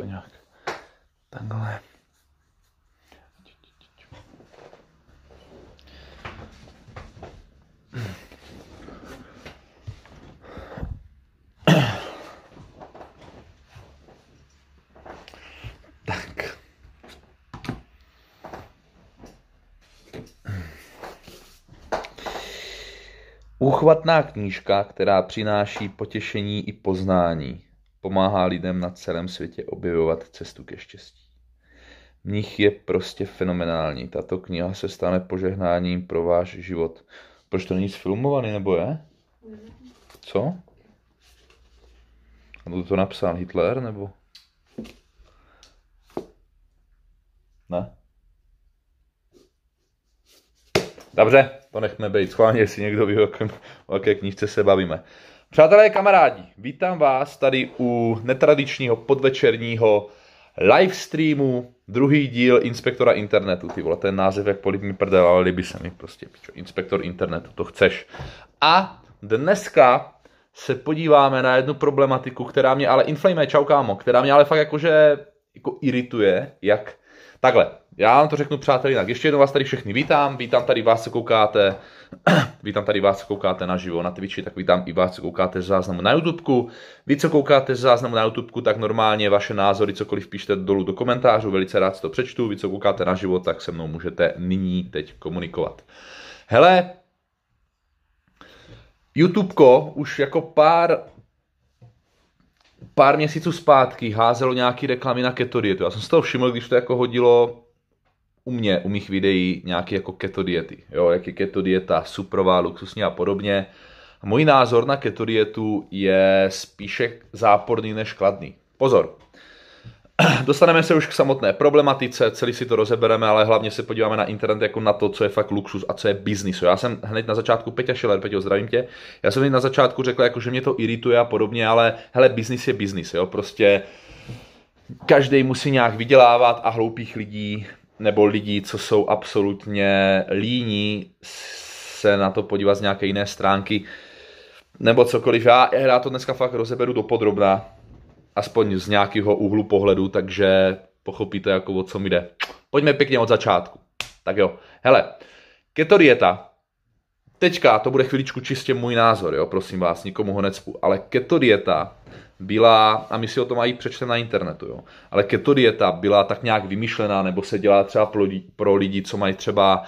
to nějak takhle. Tak. knížka, která přináší potěšení i poznání. Pomáhá lidem na celém světě objevovat cestu ke štěstí. Mních je prostě fenomenální. Tato kniha se stane požehnáním pro váš život. Proč to není sfilmovaný, nebo je? Co? A to napsal? Hitler, nebo? Ne? Dobře, to nechme být. Schválně, jestli někdo ví, o, o jaké knížce se bavíme. Přátelé, kamarádi, vítám vás tady u netradičního podvečerního live streamu, druhý díl Inspektora internetu. Ty vole, ten název jak polib mi prdel, ale líbí se mi prostě, pičo. Inspektor internetu, to chceš. A dneska se podíváme na jednu problematiku, která mě ale, inflame, čau kámo, která mě ale fakt jakože jako irituje, jak Takhle, já vám to řeknu přátelé jinak. Ještě jednou vás tady všechny vítám, vítám tady vás, co koukáte vítám tady vás, co koukáte naživo na Twitchi, tak vítám i vás, co koukáte z záznamu na YouTube. Vy, co koukáte z záznamu na YouTube, tak normálně vaše názory, cokoliv píšte dolů do komentářů, velice rád si to přečtu. Vy, co koukáte naživo, tak se mnou můžete nyní teď komunikovat. Hele, YouTubeko už jako pár pár měsíců zpátky házelo nějaký reklamy na keto dietu. Já jsem si toho všiml, když to jako hodilo u mě, u mých videí nějaké jako keto diety, jo, jak je keto dieta suprová, luxusní a podobně. Můj názor na keto dietu je spíše záporný než kladný. Pozor, Dostaneme se už k samotné problematice, celý si to rozebereme, ale hlavně se podíváme na internet jako na to, co je fakt luxus a co je biznis. Já jsem hned na začátku, Peťa Šeler, Peťo, zdravím tě, já jsem hned na začátku řekl, jako, že mě to irituje a podobně, ale hele, biznis je biznis, jo, prostě každý musí nějak vydělávat a hloupých lidí nebo lidí, co jsou absolutně líní se na to podívat z nějaké jiné stránky, nebo cokoliv. Já, já to dneska fakt rozeberu do podrobna, aspoň z nějakého úhlu pohledu, takže pochopíte, jako o co mi jde. Pojďme pěkně od začátku. Tak jo, hele, keto dieta, teďka to bude chviličku čistě můj názor, jo, prosím vás, nikomu ho necpu, ale keto dieta byla, a my si o tom mají přečte na internetu, jo. ale keto dieta byla tak nějak vymyšlená, nebo se dělá třeba pro lidi, pro lidi co mají třeba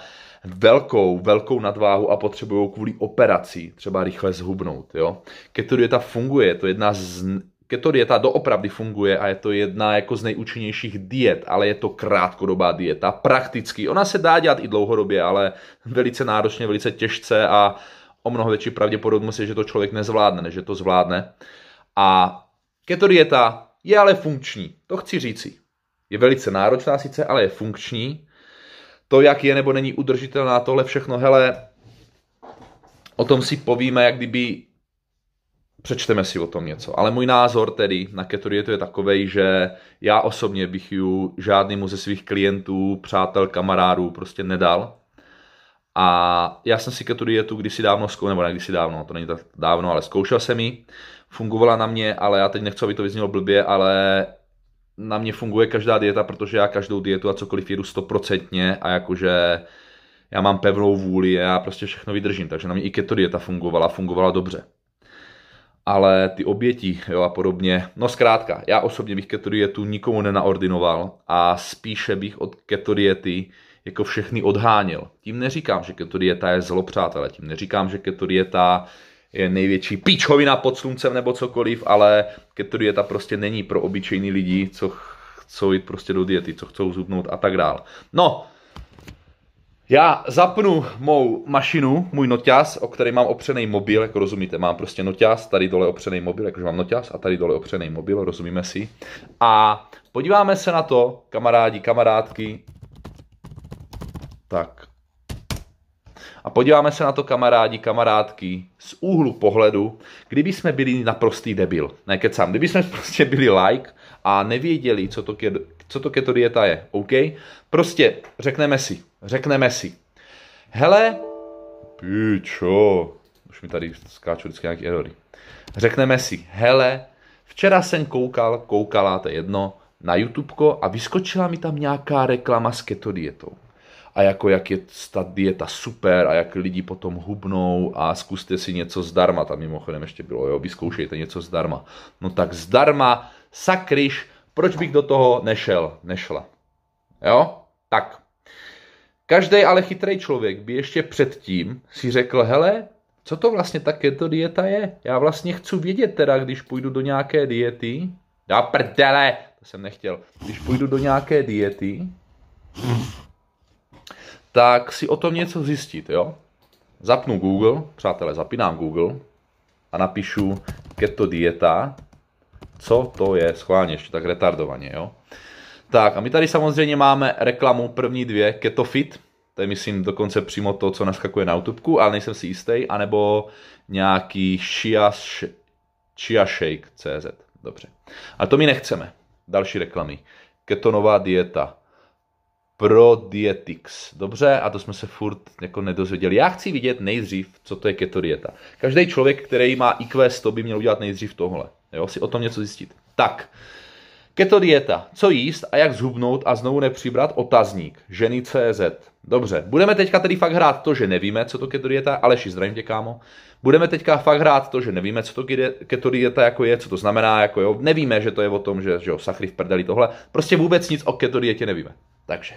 velkou, velkou nadváhu a potřebují kvůli operací třeba rychle zhubnout. Jo. Keto dieta funguje, je to jedna z keto dieta doopravdy funguje a je to jedna jako z nejúčinnějších diet, ale je to krátkodobá dieta, prakticky. Ona se dá dělat i dlouhodobě, ale velice náročně, velice těžce a o mnoho větší pravděpodobnost je, že to člověk nezvládne, než že to zvládne. A Keto dieta je ale funkční, to chci říci. Je velice náročná sice, ale je funkční. To, jak je nebo není udržitelná, tohle všechno, hele, o tom si povíme, jak kdyby přečteme si o tom něco. Ale můj názor tedy na keto dietu je takový, že já osobně bych ji žádnému ze svých klientů, přátel, kamarádů prostě nedal. A já jsem si keto dietu kdysi dávno zkoušel, nebo ne kdysi dávno, to není tak dávno, ale zkoušel jsem ji fungovala na mě, ale já teď nechci, aby to vyznělo blbě, ale na mě funguje každá dieta, protože já každou dietu a cokoliv jedu stoprocentně a jakože já mám pevnou vůli a já prostě všechno vydržím, takže na mě i keto dieta fungovala, fungovala dobře. Ale ty oběti jo, a podobně, no zkrátka, já osobně bych keto dietu nikomu nenaordinoval a spíše bych od keto diety jako všechny odháněl. Tím neříkám, že keto dieta je zlo, přátelé, tím neříkám, že keto dieta je největší píčovina pod sluncem nebo cokoliv, ale keto dieta prostě není pro obyčejný lidi, co chcou jít prostě do diety, co chcou zubnout a tak dál. No, já zapnu mou mašinu, můj noťaz, o který mám opřený mobil, jako rozumíte, mám prostě noťaz, tady dole opřený mobil, jakože mám noťaz a tady dole opřený mobil, rozumíme si. A podíváme se na to, kamarádi, kamarádky. Tak, a podíváme se na to kamarádi, kamarádky z úhlu pohledu, kdyby jsme byli naprostý debil. Ne, kecám, kdyby jsme prostě byli like a nevěděli, co to, co to keto dieta je, OK? Prostě řekneme si, řekneme si, hele, pičo, už mi tady skáču vždycky nějaké erory. Řekneme si, hele, včera jsem koukal, koukala, to je jedno, na YouTubeko a vyskočila mi tam nějaká reklama s keto dietou a jako jak je ta dieta super a jak lidi potom hubnou a zkuste si něco zdarma, tam mimochodem ještě bylo, jo, vyzkoušejte něco zdarma. No tak zdarma, sakryš, proč bych do toho nešel, nešla. Jo? Tak. Každý ale chytrý člověk by ještě předtím si řekl, hele, co to vlastně ta keto dieta je? Já vlastně chci vědět teda, když půjdu do nějaké diety, dá prdele, to jsem nechtěl, když půjdu do nějaké diety, tak si o tom něco zjistit, jo? Zapnu Google, přátelé, zapínám Google a napíšu keto dieta, co to je, schválně ještě tak retardovaně, jo? Tak a my tady samozřejmě máme reklamu první dvě, keto fit, to je myslím dokonce přímo to, co naskakuje na YouTube, ale nejsem si jistý, anebo nějaký Chia, chia Shake CZ. Dobře. A to my nechceme. Další reklamy. Ketonová dieta. Prodietics. Dobře, a to jsme se furt jako nedozvěděli. Já chci vidět nejdřív, co to je keto dieta. Každý člověk, který má IQ 100, by měl udělat nejdřív tohle. Jo, si o tom něco zjistit. Tak, Keto dieta. Co jíst a jak zhubnout a znovu nepřibrat? Otazník. Ženy CZ. Dobře, budeme teďka tedy fakt hrát to, že nevíme, co to keto dieta, Aleši, zdravím tě, kámo. Budeme teďka fakt hrát to, že nevíme, co to keto dieta jako je, co to znamená, jako jo, nevíme, že to je o tom, že, že jo, sachry v prdeli tohle, prostě vůbec nic o keto dietě nevíme. Takže,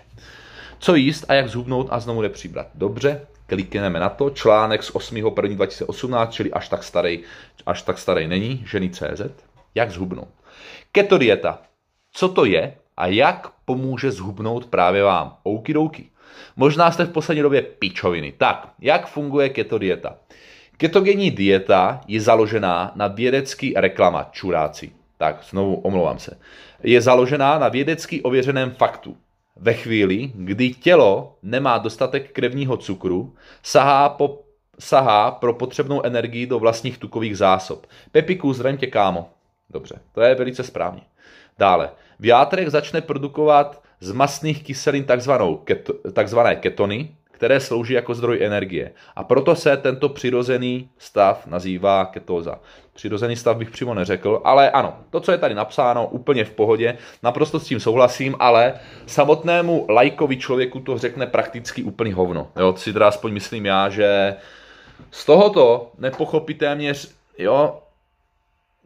co jíst a jak zhubnout a znovu nepřibrat? Dobře, klikneme na to, článek z 8.1.2018, čili až tak starý, až tak starý není, ženy CZ, jak zhubnout. Keto dieta. Co to je a jak pomůže zhubnout právě vám? douky. Možná jste v poslední době pičoviny. Tak, jak funguje keto dieta? Ketogenní dieta je založená na vědecký reklama čuráci. Tak, znovu omlouvám se. Je založená na vědecky ověřeném faktu. Ve chvíli, kdy tělo nemá dostatek krevního cukru, sahá, po, sahá pro potřebnou energii do vlastních tukových zásob. Pepiku, zdravím tě, kámo. Dobře, to je velice správně. Dále, játrech začne produkovat z masných kyselin takzvanou, keto, takzvané ketony, které slouží jako zdroj energie. A proto se tento přirozený stav nazývá ketóza. Přirozený stav bych přímo neřekl, ale ano, to, co je tady napsáno, úplně v pohodě, naprosto s tím souhlasím, ale samotnému lajkovi člověku to řekne prakticky úplný hovno. Jo, si teda aspoň myslím já, že z tohoto nepochopí téměř, jo,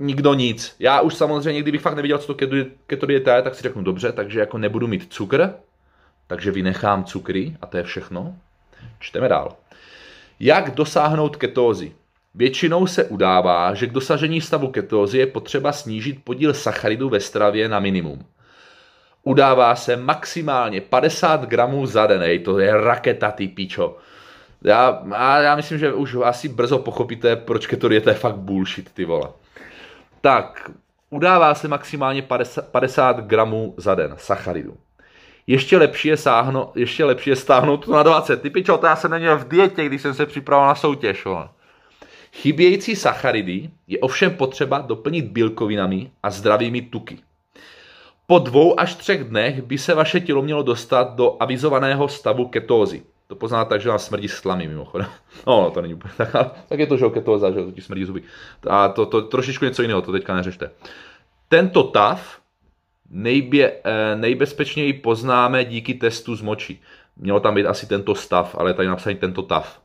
nikdo nic. Já už samozřejmě, kdybych fakt neviděl, co to keto dieta je, tak si řeknu dobře, takže jako nebudu mít cukr, takže vynechám cukry a to je všechno. Čteme dál. Jak dosáhnout ketózy? Většinou se udává, že k dosažení stavu ketózy je potřeba snížit podíl sacharidů ve stravě na minimum. Udává se maximálně 50 gramů za den, Ej, to je raketa, ty pičo. Já, já myslím, že už asi brzo pochopíte, proč keto je fakt bullshit, ty vole tak udává se maximálně 50, 50 gramů za den sacharidu. Ještě lepší je, sáhno, ještě lepší je stáhnout na 20. Ty pičo, to já jsem neměl v dietě, když jsem se připravoval na soutěž. Vole. Chybějící sacharidy je ovšem potřeba doplnit bílkovinami a zdravými tuky. Po dvou až třech dnech by se vaše tělo mělo dostat do avizovaného stavu ketózy to pozná tak, že vám smrdí slamy mimochodem. No, to není úplně tak, tak je to, že to že to ti smrdí zuby. A to, to trošičku něco jiného, to teďka neřešte. Tento tav nejbě, eh, nejbezpečněji poznáme díky testu z moči. Mělo tam být asi tento stav, ale tady napsaný tento tav.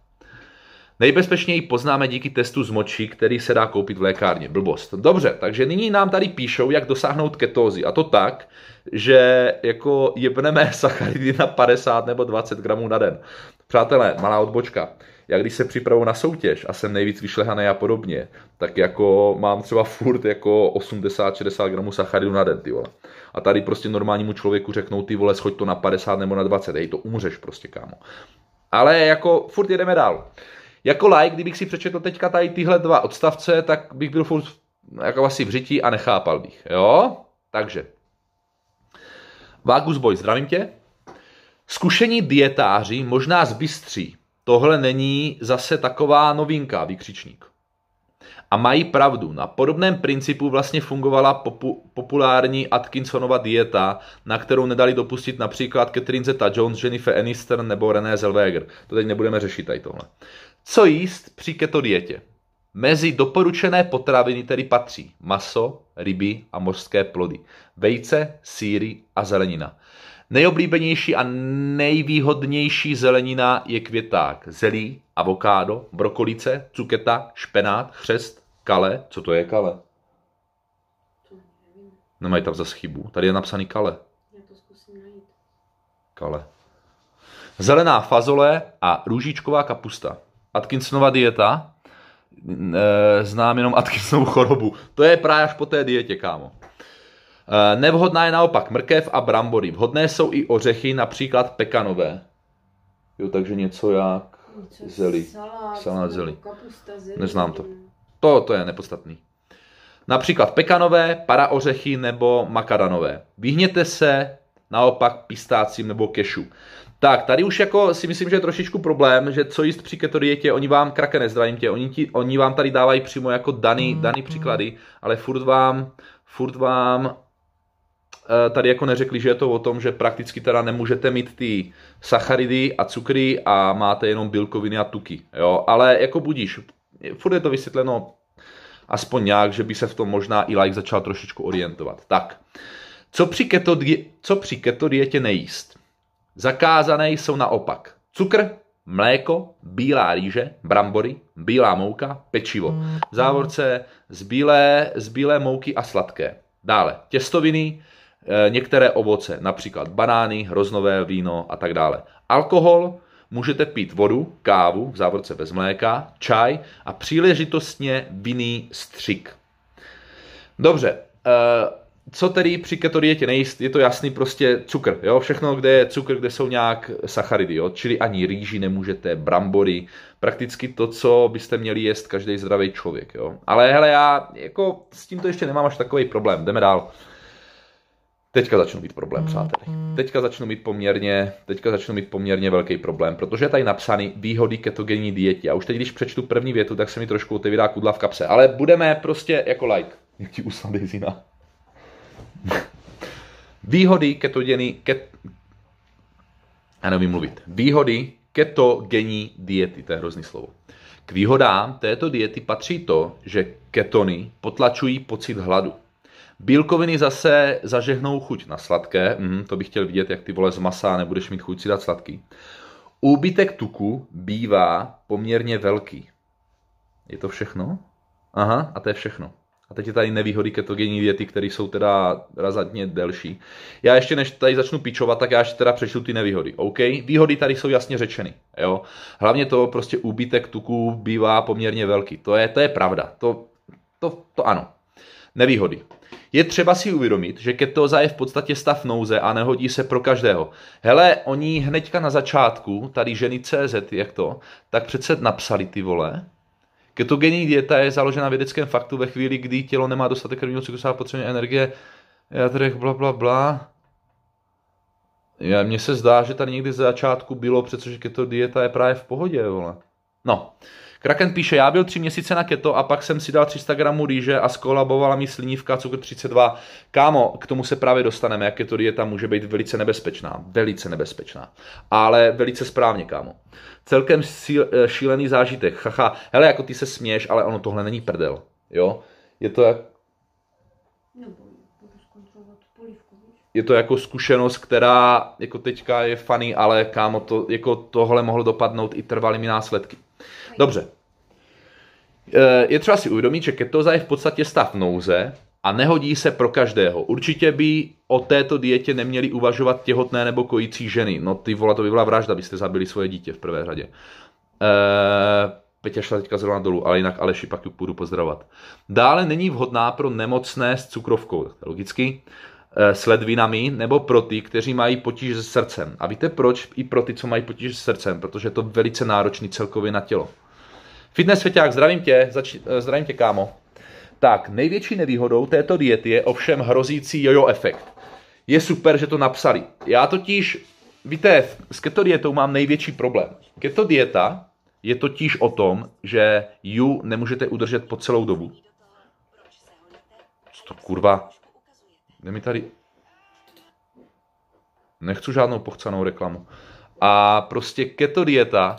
Nejbezpečněji poznáme díky testu z moči, který se dá koupit v lékárně. Blbost. Dobře, takže nyní nám tady píšou, jak dosáhnout ketózy. A to tak, že jako jebneme sacharidy na 50 nebo 20 gramů na den. Přátelé, malá odbočka. Já když se připravu na soutěž a jsem nejvíc vyšlehaný a podobně, tak jako mám třeba furt jako 80-60 gramů sacharidů na den, ty vole. A tady prostě normálnímu člověku řeknou, ty vole, schoď to na 50 nebo na 20, dej to, umřeš prostě, kámo. Ale jako furt jedeme dál. Jako like, kdybych si přečetl teďka tady tyhle dva odstavce, tak bych byl furt jako asi v řití a nechápal bych. Jo? Takže. Vagus boj, zdravím tě. Zkušení dietáři možná zbystří. Tohle není zase taková novinka, vykřičník. A mají pravdu. Na podobném principu vlastně fungovala popu- populární Atkinsonova dieta, na kterou nedali dopustit například Catherine Zeta Jones, Jennifer Aniston nebo René Zellweger. To teď nebudeme řešit tady tohle. Co jíst při keto dietě? Mezi doporučené potraviny tedy patří maso, ryby a mořské plody, vejce, síry a zelenina. Nejoblíbenější a nejvýhodnější zelenina je květák, zelí, avokádo, brokolice, cuketa, špenát, chřest, kale. Co to je kale? Nemají no, tam zase chybu. Tady je napsaný kale. Já to zkusím najít. Kale. Zelená fazole a růžičková kapusta. Atkinsonova dieta, e, znám jenom Atkinsonovu chorobu. To je právě až po té dietě, kámo. E, nevhodná je naopak mrkev a brambory. Vhodné jsou i ořechy, například pekanové. Jo, takže něco jak něco zelí. Salát, salát zelí. zelí. Neznám to. To, to je nepodstatný. Například pekanové, paraořechy nebo makadanové. Vyhněte se naopak pistácím nebo kešu. Tak, tady už jako si myslím, že je trošičku problém, že co jíst při keto dietě, oni vám krake nezdravím tě, oni, ti, oni vám tady dávají přímo jako daný, mm. daný příklady, ale furt vám, furt vám eh, tady jako neřekli, že je to o tom, že prakticky teda nemůžete mít ty sacharidy a cukry a máte jenom bílkoviny a tuky, jo, ale jako budíš, furt je to vysvětleno aspoň nějak, že by se v tom možná i like začal trošičku orientovat. Tak, co při keto, co při keto dietě nejíst? zakázané jsou naopak cukr, mléko, bílá rýže, brambory, bílá mouka, pečivo. Mm, mm. V závorce z bílé, z bílé mouky a sladké. Dále těstoviny, eh, některé ovoce, například banány, hroznové víno a tak dále. Alkohol, můžete pít vodu, kávu, v závorce bez mléka, čaj a příležitostně vinný střik. Dobře, eh, co tedy při dietě nejíst, je to jasný prostě cukr, jo, všechno, kde je cukr, kde jsou nějak sacharidy, jo, čili ani rýži nemůžete, brambory, prakticky to, co byste měli jíst každý zdravý člověk, jo. Ale hele, já jako s tímto ještě nemám až takový problém, jdeme dál. Teďka začnu mít problém, mm-hmm. přátelé. Teďka začnu mít poměrně, teďka začnu mít poměrně velký problém, protože je tady napsány výhody ketogenní diety. A už teď, když přečtu první větu, tak se mi trošku otevírá kudla v kapse. Ale budeme prostě jako like. Jak ti usnadej zina. Výhody ketogeny, ket... Já nevím mluvit. Výhody ketogenní diety, to je hrozný slovo. K výhodám této diety patří to, že ketony potlačují pocit hladu. Bílkoviny zase zažehnou chuť na sladké, mm, to bych chtěl vidět, jak ty vole z masa nebudeš mít chuť si dát sladký. Úbytek tuku bývá poměrně velký. Je to všechno? Aha, a to je všechno. A teď je tady nevýhody ketogenní diety, které jsou teda razantně delší. Já ještě než tady začnu pičovat, tak já ještě teda přečtu ty nevýhody. OK? Výhody tady jsou jasně řečeny. Jo? Hlavně to prostě úbytek tuků bývá poměrně velký. To je, to je pravda. To, to, to ano. Nevýhody. Je třeba si uvědomit, že ketóza je v podstatě stav nouze a nehodí se pro každého. Hele, oni hnedka na začátku, tady ženy CZ, jak to, tak přece napsali ty vole, Ketogenní dieta je založena vědeckém faktu ve chvíli, kdy tělo nemá dostatek krvního cyklu a potřebuje energie, tady bla, bla, bla. Já, mně se zdá, že tady někdy z začátku bylo, přece že keto dieta je právě v pohodě, vole. No, Kraken píše, já byl tři měsíce na keto a pak jsem si dal 300 gramů rýže a skolabovala mi slinivka cukr 32. Kámo, k tomu se právě dostaneme, jak keto dieta může být velice nebezpečná. Velice nebezpečná. Ale velice správně, kámo. Celkem eh, šílený zážitek, haha. Hele, jako ty se směš, ale ono tohle není prdel, jo? Je to jak... Je to jako zkušenost, která jako teďka je funny, ale kámo, to, jako tohle mohlo dopadnout i trvalými následky. Dobře. Eh, je třeba si uvědomit, že ketoza je v podstatě stav nouze a nehodí se pro každého. Určitě by o této dietě neměli uvažovat těhotné nebo kojící ženy. No ty vola, to by byla vražda, byste zabili svoje dítě v prvé řadě. E- Peťa šla teďka zrovna dolů, ale jinak Aleši pak ji půjdu pozdravovat. Dále není vhodná pro nemocné s cukrovkou, logicky. Eh, s ledvinami nebo pro ty, kteří mají potíž se srdcem. A víte proč? I pro ty, co mají potíž se srdcem, protože je to velice náročný celkově na tělo. Fitness Feťák, zdravím tě, zač- eh, zdravím tě kámo. Tak, největší nevýhodou této diety je ovšem hrozící jojo efekt. Je super, že to napsali. Já totiž, víte, s keto dietou mám největší problém. Keto dieta je totiž o tom, že ju nemůžete udržet po celou dobu. Co to kurva? Jde mi tady... Nechci žádnou pochcanou reklamu. A prostě keto dieta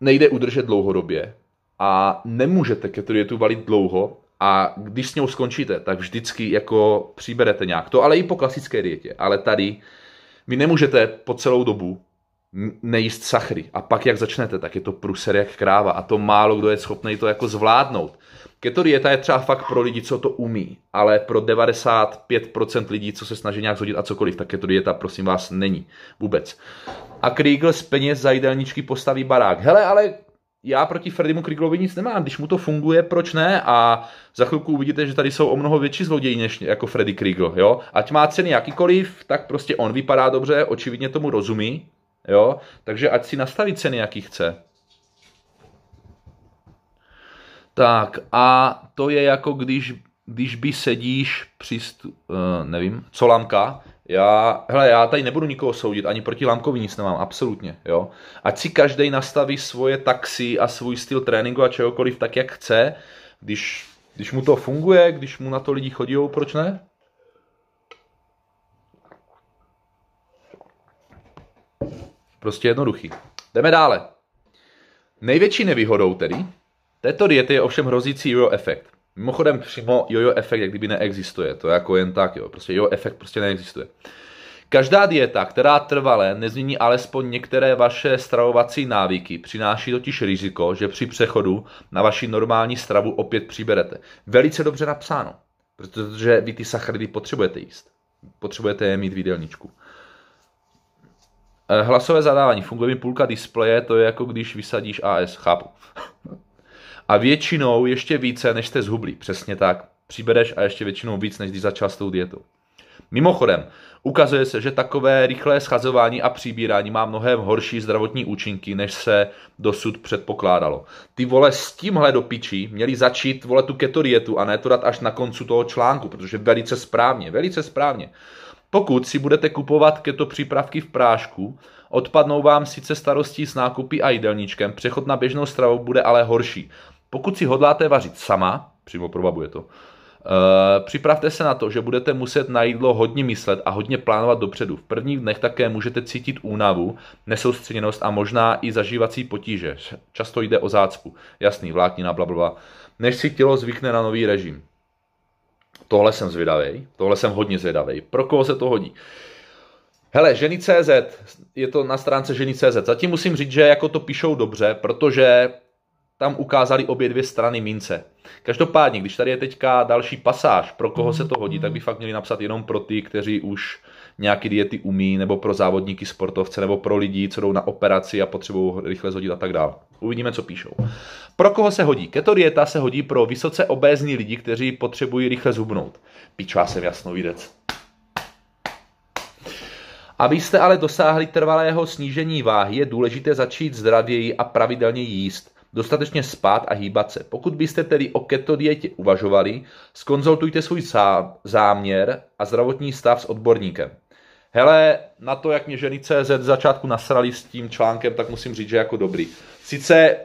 nejde udržet dlouhodobě a nemůžete keto dietu valit dlouho a když s ní skončíte, tak vždycky jako přiberete nějak. To ale i po klasické dietě, ale tady vy nemůžete po celou dobu nejíst sachry. A pak, jak začnete, tak je to pruser jak kráva. A to málo kdo je schopný to jako zvládnout. Keto dieta je třeba fakt pro lidi, co to umí, ale pro 95% lidí, co se snaží nějak zhodit a cokoliv, tak keto dieta, prosím vás, není vůbec. A Kriegel z peněz za jídelníčky postaví barák. Hele, ale já proti Freddymu Krieglovi nic nemám, když mu to funguje, proč ne? A za chvilku uvidíte, že tady jsou o mnoho větší zloději než jako Freddy Kriegel, jo? Ať má ceny jakýkoliv, tak prostě on vypadá dobře, očividně tomu rozumí, jo? Takže ať si nastaví ceny, jaký chce. Tak a to je jako když, když by sedíš při, stu, uh, eh, nevím, co lamka, já, hele, já tady nebudu nikoho soudit, ani proti lámkovi nic nemám, absolutně, jo. Ať si každý nastaví svoje taxi a svůj styl tréninku a čehokoliv tak, jak chce, když, když mu to funguje, když mu na to lidi chodí, proč ne? Prostě jednoduchý. Jdeme dále. Největší nevýhodou tedy, této diety je ovšem hrozící jojo efekt. Mimochodem přímo jojo efekt jak kdyby neexistuje, to je jako jen tak, jo. prostě jojo efekt prostě neexistuje. Každá dieta, která trvale nezmění alespoň některé vaše stravovací návyky, přináší totiž riziko, že při přechodu na vaši normální stravu opět přiberete. Velice dobře napsáno, protože vy ty sacharidy potřebujete jíst. Potřebujete je mít v jídelníčku. Eh, hlasové zadávání. Funguje mi půlka displeje, to je jako když vysadíš AS. Chápu. a většinou ještě více, než jste zhubli. Přesně tak. Přibereš a ještě většinou víc, než když začal s tou dietou. Mimochodem, ukazuje se, že takové rychlé schazování a přibírání má mnohem horší zdravotní účinky, než se dosud předpokládalo. Ty vole s tímhle do pičí měli začít vole tu keto dietu a ne to dát až na koncu toho článku, protože velice správně, velice správně. Pokud si budete kupovat keto přípravky v prášku, odpadnou vám sice starostí s nákupy a jídelníčkem, přechod na běžnou stravu bude ale horší. Pokud si hodláte vařit sama, přímo probabuje to, eh, připravte se na to, že budete muset na jídlo hodně myslet a hodně plánovat dopředu. V prvních dnech také můžete cítit únavu, nesoustředěnost a možná i zažívací potíže. Často jde o zácpu. Jasný, vláknina, bla, bla, Než si tělo zvykne na nový režim. Tohle jsem zvědavý, tohle jsem hodně zvědavý. Pro koho se to hodí? Hele, ženy.cz, je to na stránce ženy.cz. Zatím musím říct, že jako to píšou dobře, protože tam ukázali obě dvě strany mince. Každopádně, když tady je teďka další pasáž, pro koho se to hodí, tak by fakt měli napsat jenom pro ty, kteří už nějaké diety umí, nebo pro závodníky, sportovce, nebo pro lidi, co jdou na operaci a potřebují rychle zhodit a tak dále. Uvidíme, co píšou. Pro koho se hodí? Keto dieta se hodí pro vysoce obézní lidi, kteří potřebují rychle zhubnout. se jsem jasnovidec. Abyste ale dosáhli trvalého snížení váhy, je důležité začít zdravěji a pravidelně jíst dostatečně spát a hýbat se. Pokud byste tedy o keto dietě uvažovali, skonzultujte svůj záměr a zdravotní stav s odborníkem. Hele, na to, jak mě ženy CZ začátku nasrali s tím článkem, tak musím říct, že jako dobrý. Sice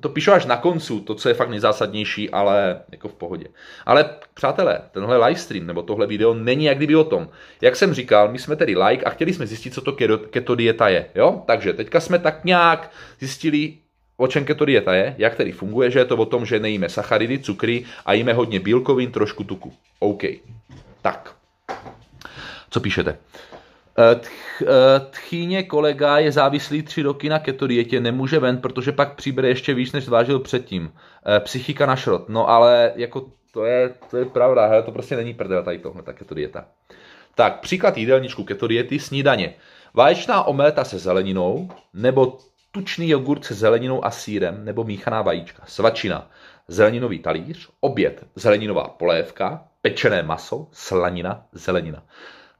to píšu až na koncu, to, co je fakt nejzásadnější, ale jako v pohodě. Ale přátelé, tenhle livestream nebo tohle video není jak kdyby o tom. Jak jsem říkal, my jsme tedy like a chtěli jsme zjistit, co to keto dieta je. Jo? Takže teďka jsme tak nějak zjistili, o čem keto dieta je, jak tedy funguje, že je to o tom, že nejíme sacharidy, cukry a jíme hodně bílkovin, trošku tuku. OK. Tak. Co píšete? Eh, eh, tchýně kolega je závislý tři roky na keto dietě, nemůže ven, protože pak přibere ještě víc, než zvážil předtím. Eh, psychika na šrot. No ale jako to je, to je pravda, hele, to prostě není prdel tady tohle, ta keto dieta. Tak, příklad jídelníčku keto diety, snídaně. Váječná omleta se zeleninou, nebo tučný jogurt se zeleninou a sírem nebo míchaná vajíčka, svačina, zeleninový talíř, oběd, zeleninová polévka, pečené maso, slanina, zelenina.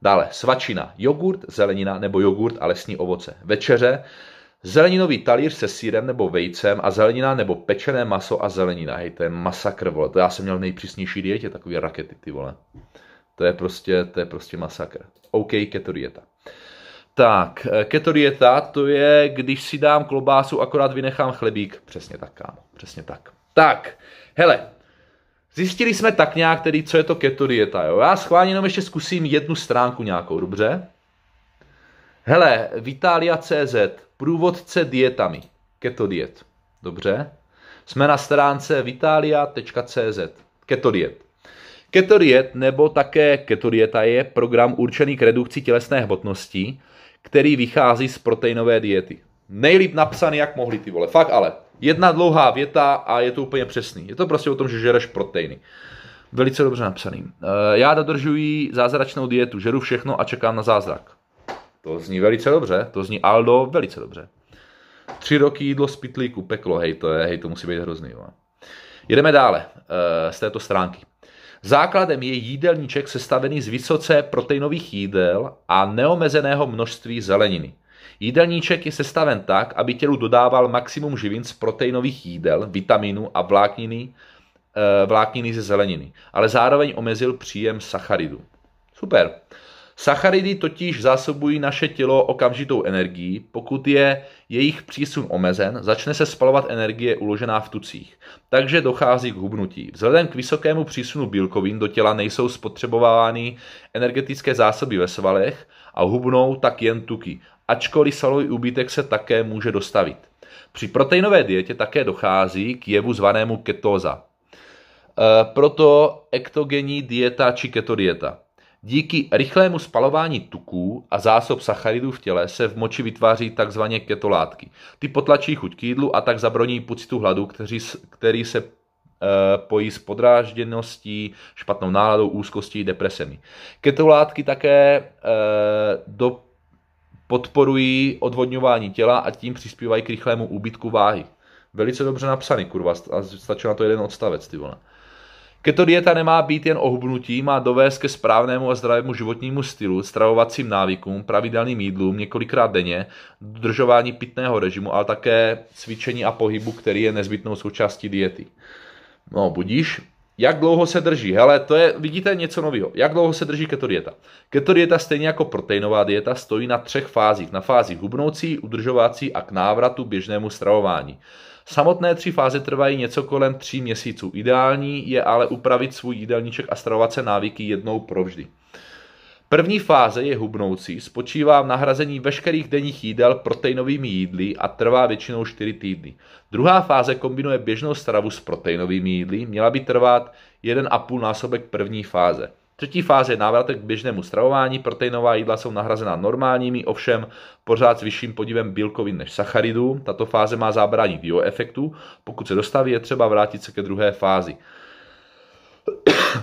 Dále svačina, jogurt, zelenina nebo jogurt a lesní ovoce. Večeře, zeleninový talíř se sírem nebo vejcem a zelenina nebo pečené maso a zelenina. Hej, to je masakr, vole. To já jsem měl nejpřísnější dietě, takové rakety, ty vole. To je prostě, to je prostě masakr. OK, keto dieta. Tak, eh, keto dieta to je, když si dám klobásu, akorát vynechám chlebík. Přesně tak, kámo, přesně tak. Tak, hele, zjistili jsme tak nějak tedy, co je to dieta, jo. Já schválně jenom ještě zkusím jednu stránku nějakou, dobře? Hele, Vitalia.cz, průvodce dietami, keto diet, dobře? Jsme na stránce vitalia.cz, keto Keto diet, nebo také keto dieta je program určený k redukci tělesné hmotnosti, který vychází z proteinové diety. Nejlíp napsaný, jak mohli ty vole. Fakt ale. Jedna dlouhá věta a je to úplně přesný. Je to prostě o tom, že žereš proteiny. Velice dobře napsaný. Eh, já dodržuji zázračnou dietu, žeru všechno a čekám na zázrak. To zní velice dobře, to zní Aldo velice dobře. Tři roky jídlo z pitlíku, peklo, hej, to je, hej, to musí být hrozný. Jo. Jedeme dále eh, z této stránky. Základem je jídelníček sestavený z vysoce proteinových jídel a neomezeného množství zeleniny. Jídelníček je sestaven tak, aby tělu dodával maximum živin z proteinových jídel, vitaminů a vlákniny, eh, vlákniny ze zeleniny, ale zároveň omezil příjem sacharidů. Super. Sacharidy totiž zásobují naše tělo okamžitou energií, pokud je jejich přísun omezen, začne se spalovat energie uložená v tucích, takže dochází k hubnutí. Vzhledem k vysokému přísunu bílkovin do těla nejsou spotřebovány energetické zásoby ve svalech a hubnou tak jen tuky, ačkoliv svalový úbytek se také může dostavit. Při proteinové dietě také dochází k jevu zvanému ketóza. E, proto ektogenní dieta či ketodieta. Díky rychlému spalování tuků a zásob sacharidů v těle se v moči vytváří tzv. ketolátky. Ty potlačí chuť k jídlu a tak zabroní pocitu hladu, který, který se eh, pojí s podrážděností, špatnou náladou, úzkostí, depresemi. Ketolátky také eh, do, podporují odvodňování těla a tím přispívají k rychlému úbytku váhy. Velice dobře napsaný, kurva, a na to jeden odstavec, ty vole. Keto dieta nemá být jen ohubnutí, má dovést ke správnému a zdravému životnímu stylu, stravovacím návykům, pravidelným jídlům několikrát denně, dodržování pitného režimu, ale také cvičení a pohybu, který je nezbytnou součástí diety. No, budíš, jak dlouho se drží? Hele, to je, vidíte něco nového. Jak dlouho se drží keto dieta? Keto dieta stejně jako proteinová dieta stojí na třech fázích. Na fázi hubnoucí, udržovací a k návratu běžnému stravování. Samotné tři fáze trvají něco kolem tří měsíců. Ideální je ale upravit svůj jídelníček a stravovat se návyky jednou provždy. První fáze je hubnoucí, spočívá v nahrazení veškerých denních jídel proteinovými jídly a trvá většinou 4 týdny. Druhá fáze kombinuje běžnou stravu s proteinovými jídly, měla by trvat 1,5 násobek první fáze. Třetí fáze je návratek k běžnému stravování. Proteinová jídla jsou nahrazena normálními, ovšem pořád s vyšším podívem bílkovin než sacharidů. Tato fáze má zábránit bioefektu. Pokud se dostaví, je třeba vrátit se ke druhé fázi.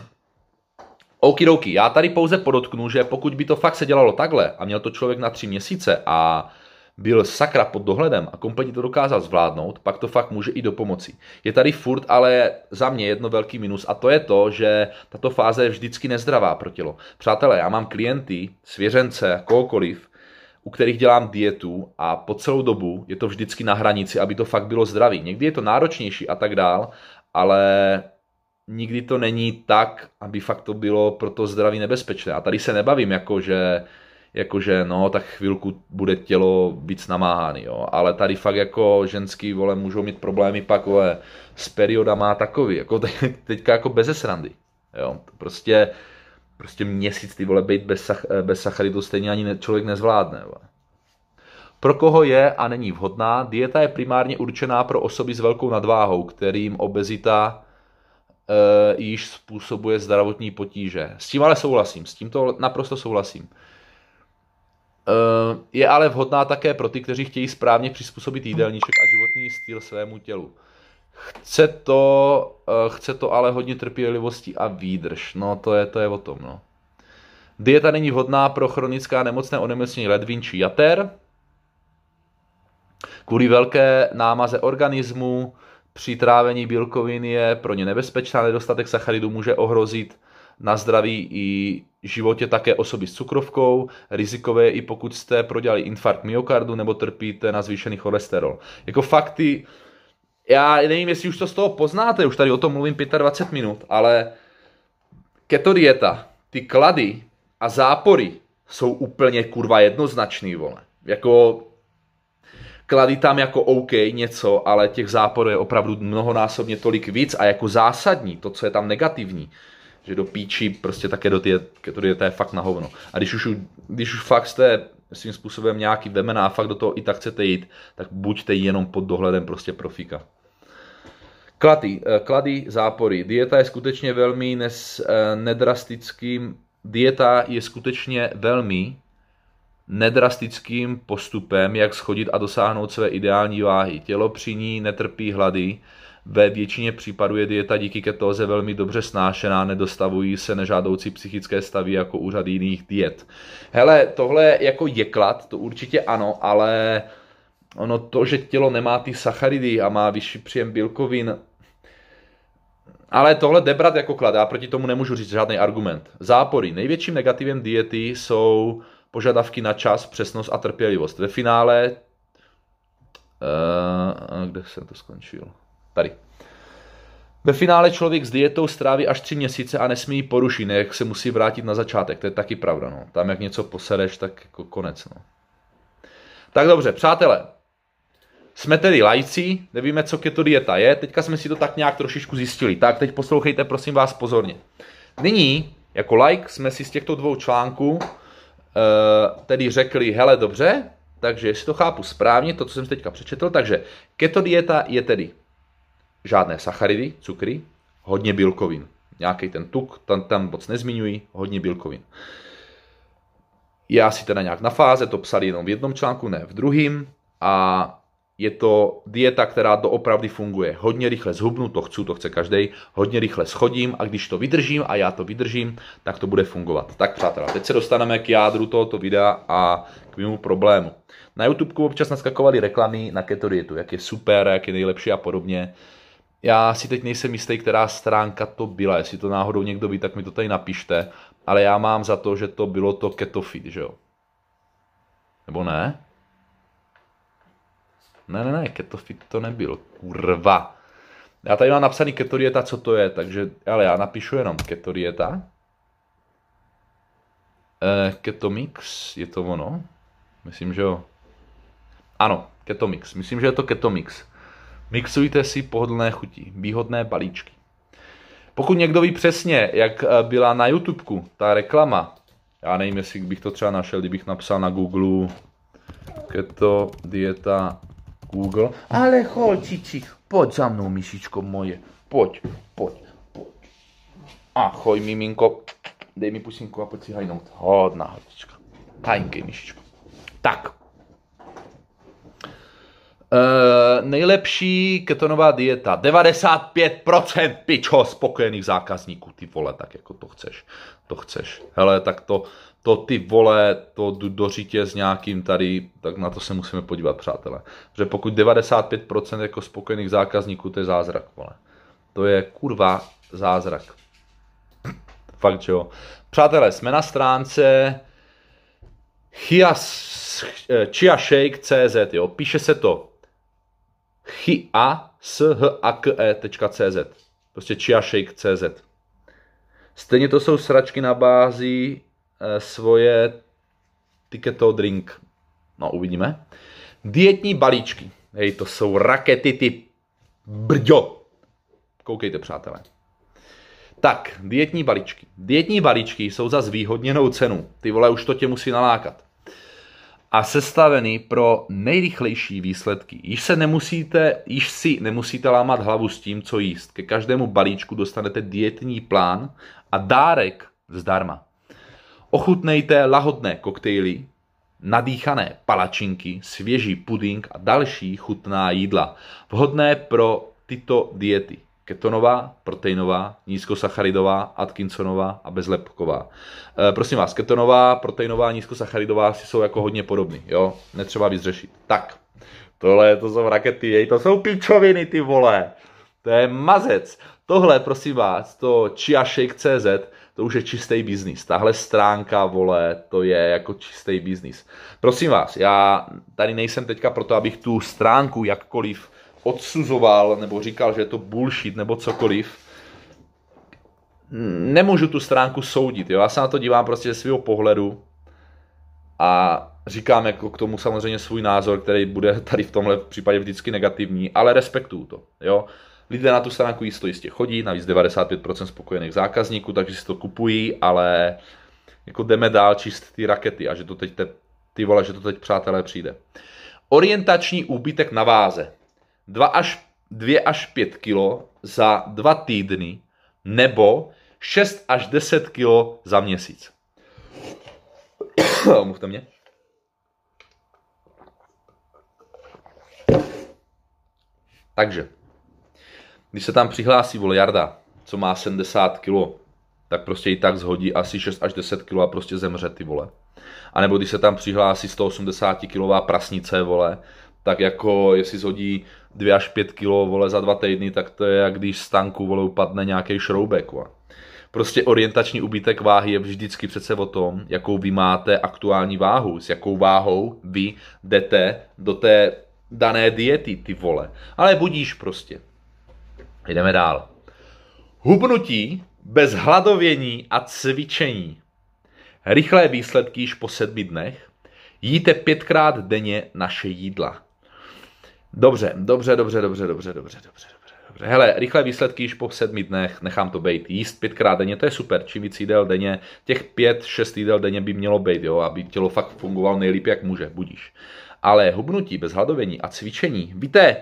Okidoki, já tady pouze podotknu, že pokud by to fakt se dělalo takhle a měl to člověk na tři měsíce a byl sakra pod dohledem a kompletně to dokázal zvládnout, pak to fakt může i do pomoci. Je tady furt ale za mě jedno velký minus a to je to, že tato fáze je vždycky nezdravá pro tělo. Přátelé, já mám klienty, svěřence, kohokoliv, u kterých dělám dietu a po celou dobu je to vždycky na hranici, aby to fakt bylo zdravý. Někdy je to náročnější a tak dál, ale nikdy to není tak, aby fakt to bylo pro to zdraví nebezpečné. A tady se nebavím jako, že jakože no, tak chvilku bude tělo víc namáhány, jo. Ale tady fakt jako ženský, vole, můžou mít problémy pak, vole, s periodama a takový, jako te, teďka jako bez srandy, jo. Prostě, prostě měsíc, ty vole, být bez, sach, bez sacharidů stejně ani ne, člověk nezvládne, vole. Pro koho je a není vhodná, dieta je primárně určená pro osoby s velkou nadváhou, kterým obezita e, již způsobuje zdravotní potíže. S tím ale souhlasím, s tímto naprosto souhlasím. Eh, je ale vhodná také pro ty, kteří chtějí správně přizpůsobit jídelníček a životní styl svému tělu. Chce to, eh, chce to ale hodně trpělivosti a výdrž. No, to je, to je o tom, no. Dieta není vhodná pro chronická nemocné onemocnění ledvin či jater. Kvůli velké námaze organismu při trávení bílkovin je pro ně nebezpečná. Nedostatek sacharidů může ohrozit na zdraví i životě také osoby s cukrovkou, rizikové i pokud jste prodělali infarkt myokardu nebo trpíte na zvýšený cholesterol. Jako fakty, já nevím, jestli už to z toho poznáte, už tady o tom mluvím 25 minut, ale keto dieta, ty klady a zápory jsou úplně kurva jednoznačný, vole. Jako klady tam jako OK něco, ale těch záporů je opravdu mnohonásobně tolik víc a jako zásadní, to, co je tam negativní, že do píči prostě té ketodieta je fakt na hovno. A když už, když už fakt jste svým způsobem nějaký vemena a fakt do toho i tak chcete jít, tak buďte jenom pod dohledem prostě profíka. Klady, eh, klady, zápory. Dieta je skutečně velmi nes, eh, nedrastickým, dieta je skutečně velmi nedrastickým postupem, jak schodit a dosáhnout své ideální váhy. Tělo při ní netrpí hlady, ve většině případů je dieta díky ketóze velmi dobře snášená, nedostavují se nežádoucí psychické stavy jako u řady jiných diet. Hele, tohle jako jeklad, to určitě ano, ale ono to, že tělo nemá ty sacharidy a má vyšší příjem bílkovin, ale tohle debrat jako klad, já proti tomu nemůžu říct žádný argument. Zápory. Největším negativem diety jsou požadavky na čas, přesnost a trpělivost. Ve finále... Uh, kde jsem to skončil? Tady. Ve finále člověk s dietou stráví až tři měsíce a nesmí ji porušit, ne, jak se musí vrátit na začátek. To je taky pravda, no. Tam jak něco posereš, tak jako konec, no. Tak dobře, přátelé. Jsme tedy lajci, nevíme, co keto dieta je, teďka jsme si to tak nějak trošičku zjistili. Tak, teď poslouchejte, prosím vás, pozorně. Nyní, jako like, jsme si z těchto dvou článků eh, tedy řekli, hele, dobře, takže jestli to chápu správně, to, co jsem teďka přečetl, takže keto dieta je tedy žádné sacharidy, cukry, hodně bílkovin. Nějaký ten tuk, tam, tam moc nezmiňují, hodně bílkovin. Já si teda nějak na fáze, to psali jenom v jednom článku, ne v druhém. A je to dieta, která doopravdy funguje. Hodně rychle zhubnu, to chci, to chce každý, hodně rychle schodím a když to vydržím a já to vydržím, tak to bude fungovat. Tak přátelé, teď se dostaneme k jádru tohoto videa a k mému problému. Na YouTube občas naskakovaly reklamy na keto dietu, jak je super, jak je nejlepší a podobně. Já si teď nejsem jistý, která stránka to byla. Jestli to náhodou někdo ví, tak mi to tady napište. Ale já mám za to, že to bylo to Ketofit, že jo? Nebo ne? Ne, ne, ne, Ketofit to nebyl. Kurva. Já tady mám napsaný ketorieta, co to je, takže, ale já napíšu jenom ketorieta. E, ketomix, je to ono? Myslím, že jo. Ano, ketomix. Myslím, že je to ketomix. Mixujte si pohodlné chutí, výhodné balíčky. Pokud někdo ví přesně, jak eh, byla na YouTubeku ta reklama, já nevím, jestli bych to třeba našel, kdybych napsal na Google keto dieta Google. Ale holčiči, pojď za mnou, myšičko moje, pojď, pojď, pojď. Ahoj, miminko, dej mi pusinku a pojď si hajnout. Hodná holčička. Hajnkej, myšičko. Tak, Eh, nejlepší ketonová dieta. 95% pičo spokojených zákazníků, ty vole, tak jako to chceš. To chceš. Hele, tak to, to ty vole, to jdu do s nějakým tady, tak na to se musíme podívat, přátelé. Že pokud 95% jako spokojených zákazníků, to je zázrak, vole. To je kurva zázrak. Fakt, že jo. Přátelé, jsme na stránce chiashake.cz, eh, jo. Píše se to chiashake.cz. Prostě chiashake.cz. Stejně to jsou sračky na bázi eh, svoje Ticketo Drink. No, uvidíme. Dietní balíčky. Hej, to jsou rakety ty brďo. Koukejte, přátelé. Tak, dietní balíčky. Dietní balíčky jsou za zvýhodněnou cenu. Ty vole, už to tě musí nalákat a sestavený pro nejrychlejší výsledky. Již, se nemusíte, již si nemusíte lámat hlavu s tím, co jíst. Ke každému balíčku dostanete dietní plán a dárek zdarma. Ochutnejte lahodné koktejly, nadýchané palačinky, svěží puding a další chutná jídla, vhodné pro tyto diety ketonová, proteinová, nízkosacharidová, Atkinsonová a bezlepková. E, prosím vás, ketonová, proteinová, nízkosacharidová si jsou jako hodně podobný, jo? Netřeba víc řešit. Tak, tohle to jsou rakety, jej, to jsou pičoviny, ty vole. To je mazec. Tohle, prosím vás, to chiashake.cz, to už je čistý biznis. Tahle stránka, vole, to je jako čistý biznis. Prosím vás, já tady nejsem teďka proto, abych tu stránku jakkoliv odsuzoval nebo říkal, že je to bullshit nebo cokoliv, nemůžu tu stránku soudit. Jo? Já se na to dívám prostě ze svého pohledu a říkám jako k tomu samozřejmě svůj názor, který bude tady v tomhle případě vždycky negativní, ale respektuju to. Jo? Lidé na tu stránku jisto jistě chodí, navíc 95% spokojených zákazníků, takže si to kupují, ale jako jdeme dál čist ty rakety a že to teď te, ty vole, že to teď přátelé přijde. Orientační úbytek na váze. 2 až, 2 až 5 kg za 2 týdny nebo 6 až 10 kg za měsíc. Omluvte mě. Takže, když se tam přihlásí vole Jarda, co má 70 kg, tak prostě i tak zhodí asi 6 až 10 kg a prostě zemře ty vole. A nebo když se tam přihlásí 180 kg prasnice, vole, tak jako jestli zhodí 2 až 5 kilo vole za dva týdny, tak to je jak když z tanku vole upadne nějaký šroubek. Vole. Prostě orientační ubytek váhy je vždycky přece o tom, jakou vy máte aktuální váhu, s jakou váhou vy jdete do té dané diety, ty vole. Ale budíš prostě. Jdeme dál. Hubnutí bez hladovění a cvičení. Rychlé výsledky již po sedmi dnech. Jíte pětkrát denně naše jídla. Dobře, dobře, dobře, dobře, dobře, dobře, dobře, dobře. dobře. Hele, rychlé výsledky již po sedmi dnech, nechám to být. Jíst pětkrát denně, to je super. Čím víc jídel denně, těch pět, šest jídel denně by mělo být, jo, aby tělo fakt fungovalo nejlíp, jak může, budíš. Ale hubnutí bez hladovění a cvičení, víte,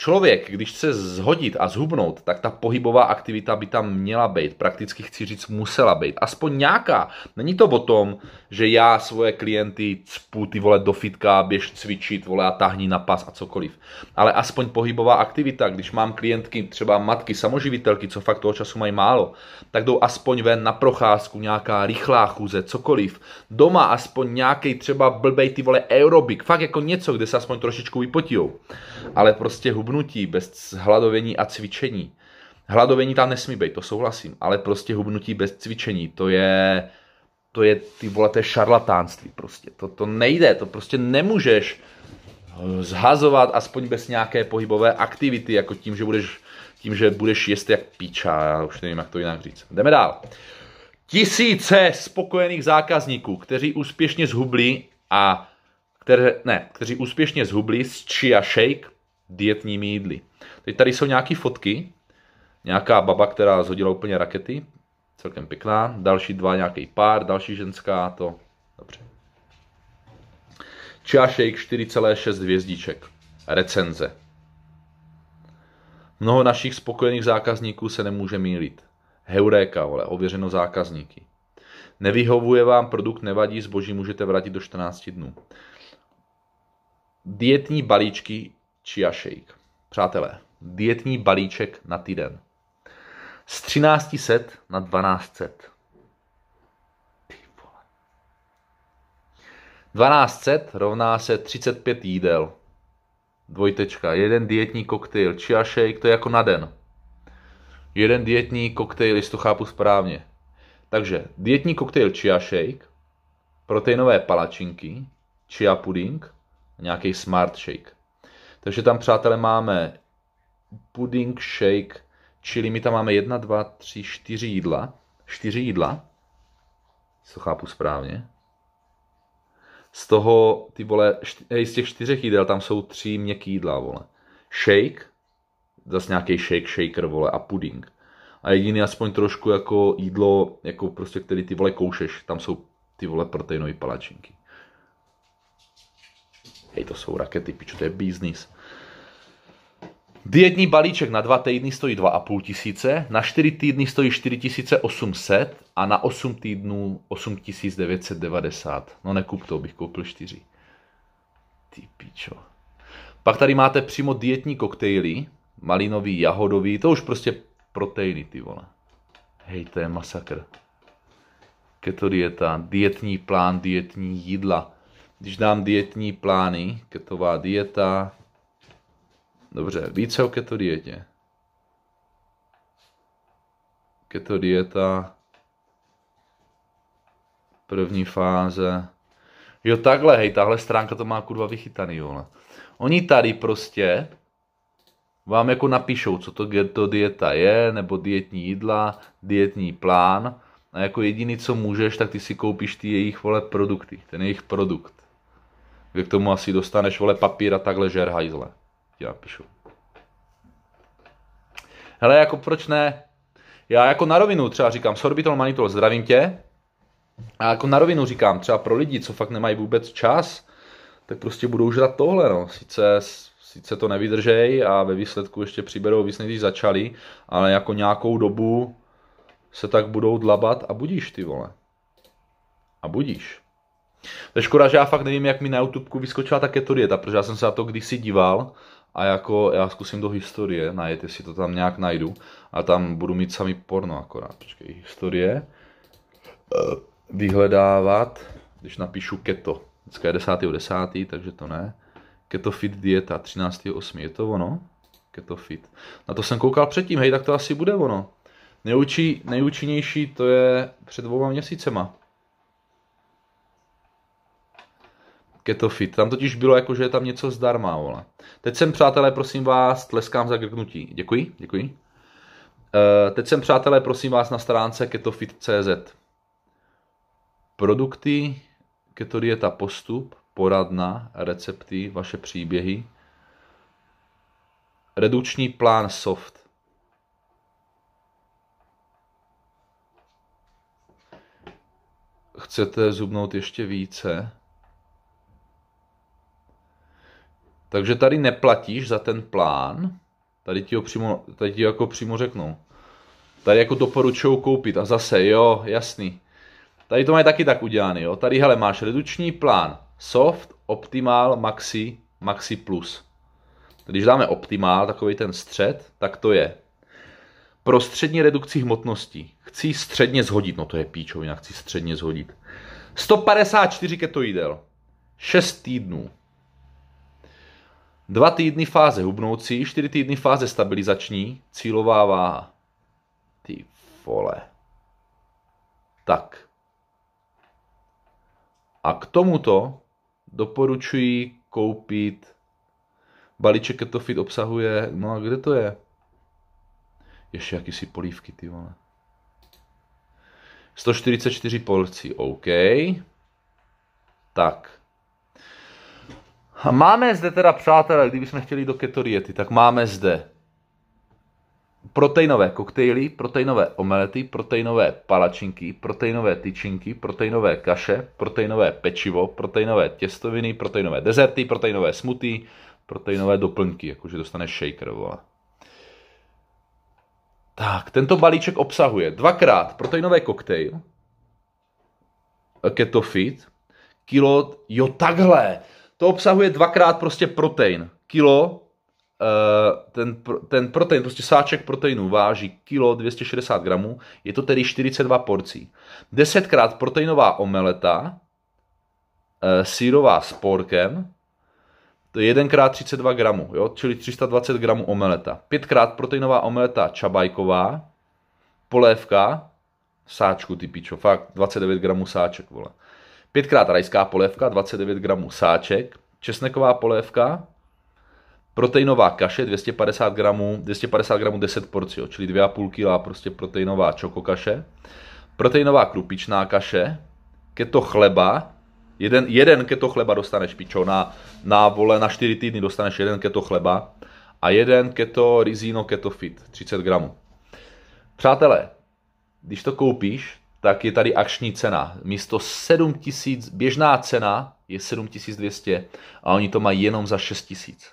Člověk, když chce zhodit a zhubnout, tak ta pohybová aktivita by tam měla být, prakticky chci říct, musela být. Aspoň nějaká. Není to o tom, že já svoje klienty cpu ty vole do fitka, běž cvičit, vole a tahni na pas a cokoliv. Ale aspoň pohybová aktivita, když mám klientky, třeba matky, samoživitelky, co fakt toho času mají málo, tak jdou aspoň ven na procházku, nějaká rychlá chůze, cokoliv. Doma aspoň nějaký třeba blbej ty vole aerobik, fakt jako něco, kde se aspoň trošičku vypotijou. Ale prostě hub hubnutí, bez hladovění a cvičení. Hladovění tam nesmí být, to souhlasím, ale prostě hubnutí bez cvičení, to je, to je ty vole, to je šarlatánství prostě. To, to nejde, to prostě nemůžeš eh, zhazovat aspoň bez nějaké pohybové aktivity, jako tím, že budeš, tím, že budeš jíst jak píča, já už nevím, jak to jinak říct. Jdeme dál. Tisíce spokojených zákazníků, kteří úspěšně zhubli a které, ne, kteří úspěšně zhubli z chia shake dietními jídly. Teď tady jsou nějaké fotky, nějaká baba, která zhodila úplně rakety, celkem pěkná, další dva nějaký pár, další ženská, to, dobře. Chia Shake 4,6 hvězdiček. Recenze. Mnoho našich spokojených zákazníků se nemůže mýlit. Heuréka, vole, ověřeno zákazníky. Nevyhovuje vám produkt, nevadí, zboží můžete vrátit do 14 dnů. Dietní balíčky chia shake. Přátelé, dietní balíček na týden. Z 1300 na 1200. Ty vole. 1200 rovná se 35 jídel. Dvojtečka. Jeden dietní koktejl. Chia shake to je jako na den. Jeden dietní koktejl, jestli to chápu správně. Takže dietní koktejl chia shake, proteinové palačinky, chia pudding, nějaký smart shake. Takže tam, přátelé, máme pudding, shake, čili my tam máme jedna, dva, tři, čtyři jídla. Čtyři jídla, co chápu správně. Z toho, ty vole, čty, z těch čtyřech jídel tam jsou tři měkký jídla, vole. Shake, zase nějaký shake, shaker, vole, a pudding. A jediný aspoň trošku jako jídlo, jako prostě, který ty vole koušeš, tam jsou ty vole proteinové palačinky. Hej, to jsou rakety, pičo, to je biznis. Dietní balíček na 2 týdny stojí 2,5 tisíce, na 4 týdny stojí 4800 a na 8 týdnů 8990. No nekup to, bych koupil 4. Ty pičo. Pak tady máte přímo dietní koktejly, malinový, jahodový, to už prostě proteiny, ty vole. Hej, to je masakr. Keto dieta, dietní plán, dietní jídla když dám dietní plány, ketová dieta, dobře, více o keto dietě. Keto dieta, první fáze. Jo, takhle, hej, tahle stránka to má kurva vychytaný, vole. Oni tady prostě vám jako napíšou, co to keto dieta je, nebo dietní jídla, dietní plán. A jako jediný, co můžeš, tak ty si koupíš ty jejich, vole, produkty, ten jejich produkt kde k tomu asi dostaneš, vole, papír a takhle žer hajzle. Ti napíšu. Hele, jako proč ne? Já jako na rovinu třeba říkám, sorbitol, manitol, zdravím tě. A jako na rovinu říkám, třeba pro lidi, co fakt nemají vůbec čas, tak prostě budou žrat tohle, no. Sice, sice to nevydržej a ve výsledku ještě přiberou víc, než začali, ale jako nějakou dobu se tak budou dlabat a budíš ty vole. A budíš. To je škoda, že já fakt nevím, jak mi na YouTube vyskočila ta keto dieta, protože já jsem se na to kdysi díval a jako já zkusím do historie najít, jestli to tam nějak najdu. A tam budu mít sami porno akorát. Počkej, historie. Eh, vyhledávat, když napíšu keto. Dneska je 10. 10., takže to ne. Keto fit dieta, 8. Je to ono? Keto fit. Na to jsem koukal předtím, hej, tak to asi bude ono. Nejúči, nejúčinnější to je před dvouma měsícema. KetoFit, Tam totiž bylo jako, že je tam něco zdarma, vole. Teď jsem, přátelé, prosím vás, tleskám za grknutí. Děkuji, děkuji. Uh, teď jsem, přátelé, prosím vás, na stránce ketofit.cz. Produkty, keto dieta, postup, poradna, recepty, vaše příběhy. Redukční plán soft. Chcete zubnout ještě více? Takže tady neplatíš za ten plán, tady ti, ho přímo, tady ti jako přímo řeknou. Tady jako doporučují koupit a zase, jo, jasný. Tady to mají taky tak udělané, jo. Tady, hele, máš reduční plán Soft, Optimal, Maxi, Maxi Plus. Když dáme Optimal, takový ten střed, tak to je pro střední redukci hmotnosti. Chci středně zhodit, no to je píčovina, chci středně zhodit. 154 ketoidel, 6 týdnů, Dva týdny fáze hubnoucí, čtyři týdny fáze stabilizační, cílová váha. Ty vole. Tak. A k tomuto doporučuji koupit balíček Ketofit obsahuje, no a kde to je? Ještě jakýsi polívky, ty vole. 144 polcí, OK. Tak. A máme zde teda, přátelé, kdybychom chtěli do ketoriety, tak máme zde proteinové koktejly, proteinové omelety, proteinové palačinky, proteinové tyčinky, proteinové kaše, proteinové pečivo, proteinové těstoviny, proteinové dezerty, proteinové smuty, proteinové doplňky, jakože dostaneš shaker, vole. Tak, tento balíček obsahuje dvakrát proteinové koktejl, keto fit, kilo, jo takhle, to obsahuje dvakrát prostě protein. Kilo, eh, ten, ten protein, prostě sáček proteinu váží kilo 260 gramů, je to tedy 42 porcí. Desetkrát proteinová omeleta, eh, sírová s porkem, to je 1x32 gramů, jo? čili 320 gramů omeleta. Pětkrát proteinová omeleta čabajková, polévka, sáčku typičo, fakt 29 gramů sáček, vole. Pětkrát rajská polévka, 29 gramů sáček, česneková polévka, proteinová kaše, 250 gramů, 250 gramů 10 porcí, čili 2,5 kg prostě proteinová čokokaše, proteinová krupičná kaše, keto chleba, jeden, jeden keto chleba dostaneš, pičo, na, na vole, na 4 týdny dostaneš jeden keto chleba a jeden keto rizino keto fit, 30 gramů. Přátelé, když to koupíš, tak je tady akční cena. Místo 7000, běžná cena je 7200 a oni to mají jenom za 6000.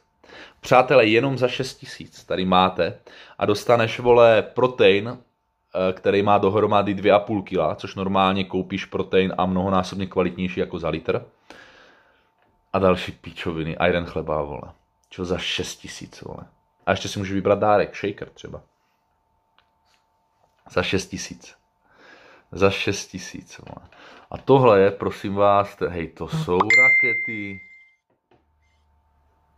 Přátelé, jenom za 6000 tady máte a dostaneš, vole, protein, eh, který má dohromady 2,5 kg, což normálně koupíš protein a mnohonásobně kvalitnější jako za litr. A další píčoviny, jeden chleba, vole. Čo za 6000, vole. A ještě si můžu vybrat dárek, shaker třeba. Za 6000 za 6 tisíc. A tohle je, prosím vás, hej, to jsou rakety.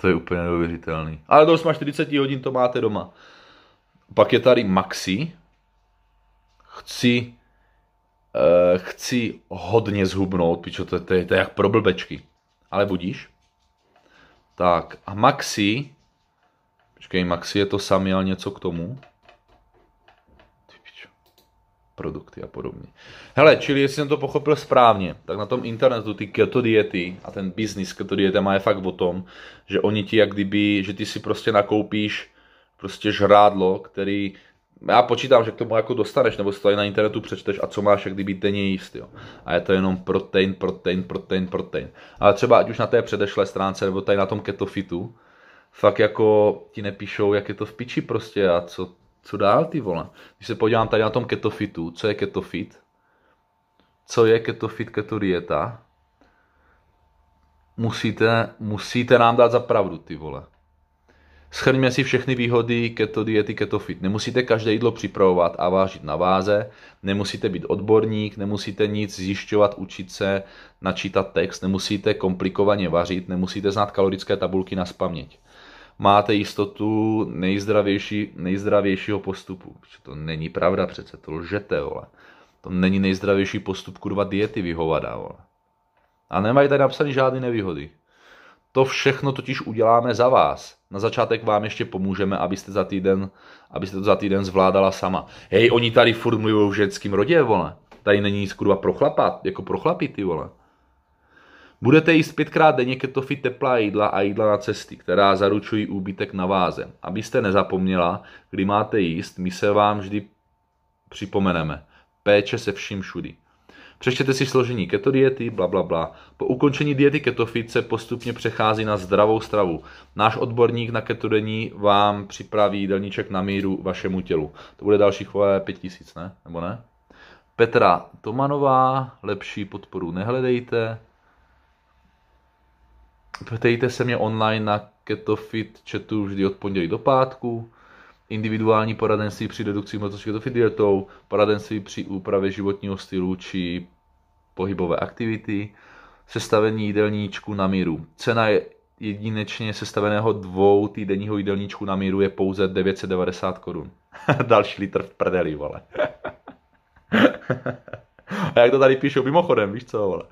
To je úplně neuvěřitelný. Ale do 40 hodin to máte doma. Pak je tady Maxi. Chci, eh, chci hodně zhubnout, pičo, to, to, je, to je jak pro blbečky. Ale budíš. Tak a Maxi, počkej, Maxi je to sami, ale něco k tomu produkty a podobně. Hele, čili jestli jsem to pochopil správně, tak na tom internetu ty keto diety a ten biznis keto má je fakt o tom, že oni ti jak kdyby, že ty si prostě nakoupíš prostě žrádlo, který já počítám, že k tomu jako dostaneš, nebo si to na internetu přečteš a co máš jak kdyby denně jíst, jo. A je to jenom protein, protein, protein, protein. Ale třeba ať už na té předešlé stránce, nebo tady na tom ketofitu, fakt jako ti nepíšou, jak je to v piči prostě a co co dál ty vole? Když se podívám tady na tom ketofitu, co je ketofit? Co je ketofit, keto dieta? Musíte, musíte nám dát za pravdu ty vole. Schrňme si všechny výhody keto diety ketofit. Nemusíte každé jídlo připravovat a vážit na váze, nemusíte být odborník, nemusíte nic zjišťovat, učit se, načítat text, nemusíte komplikovaně vařit, nemusíte znát kalorické tabulky na spaměť máte jistotu nejzdravější, nejzdravějšího postupu. To není pravda přece, to lžete, vole. To není nejzdravější postup kurva diety vyhovada, vole. A nemají tady napsané žádné nevýhody. To všechno totiž uděláme za vás. Na začátek vám ještě pomůžeme, abyste, za týden, abyste to za týden zvládala sama. Hej, oni tady furt mluví v ženském rodě, vole. Tady není nic kurva pro chlapa, jako pro chlapy, ty vole. Budete jíst pětkrát denně ketofy teplá jídla a jídla na cesty, která zaručují úbytek na váze. Abyste nezapomněla, kdy máte jíst, my se vám vždy připomeneme. Péče se vším všudy. Přečtěte si složení keto diety, bla, bla, bla. Po ukončení diety ketofit se postupně přechází na zdravou stravu. Náš odborník na ketodení vám připraví jídelníček na míru vašemu tělu. To bude dalších 5000, ne? Nebo ne? Petra Tomanová, lepší podporu nehledejte. Ptejte se mě online na KetoFit chatu vždy od pondělí do pátku. Individuální poradenství při redukci motočky KetoFit dietou, poradenství při úpravě životního stylu či pohybové aktivity, sestavení jídelníčku na míru. Cena je jedinečně sestaveného dvou týdenního jídelníčku na míru je pouze 990 korun. Další litr v prdeli, vole. A jak to tady píšou, mimochodem, víš co, vole.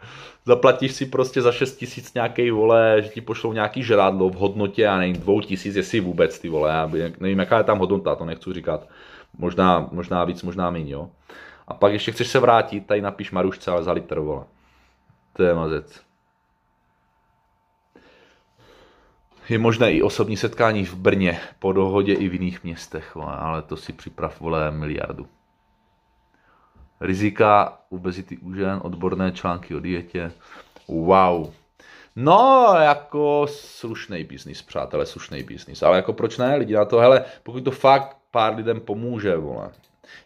Zaplatíš si prostě za 6 tisíc nějaký vole, že ti pošlou nějaký žrádlo v hodnotě, a nevím, 2 tisíc, jestli vůbec ty vole, já nevím, jaká je tam hodnota, to nechci říkat. Možná, možná víc, možná méně, jo. A pak ještě chceš se vrátit, tady napíš Marušce, ale za litr, vole. To je mazec. Je možné i osobní setkání v Brně, po dohodě i v jiných městech, vole, ale to si připrav, vole, miliardu rizika obezity u žen, odborné články o dietě. Wow. No, jako slušný biznis, přátelé, slušný biznis. Ale jako proč ne? Lidi na to, hele, pokud to fakt pár lidem pomůže, vole.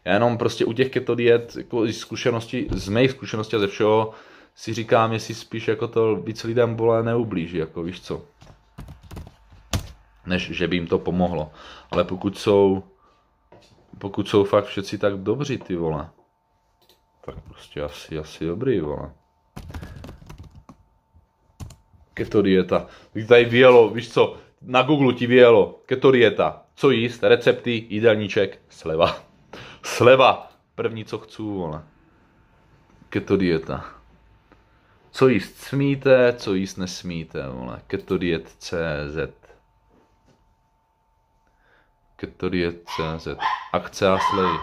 Já jenom prostě u těch keto diet, jako z zkušenosti, z mých zkušeností a ze všeho, si říkám, jestli spíš jako to víc lidem, vole, neublíží, jako víš co. Než, že by jim to pomohlo. Ale pokud jsou, pokud jsou fakt všetci tak dobří, ty vole tak prostě asi, asi dobrý, vole. Keto dieta. Tady vyjelo, víš co, na Google ti vyjelo. Keto dieta. Co jíst, recepty, jídelníček, sleva. Sleva. První, co chci, vole. Keto dieta. Co jíst smíte, co jíst nesmíte, vole. Keto CZ. Ketorieta.cz Akce a slevy.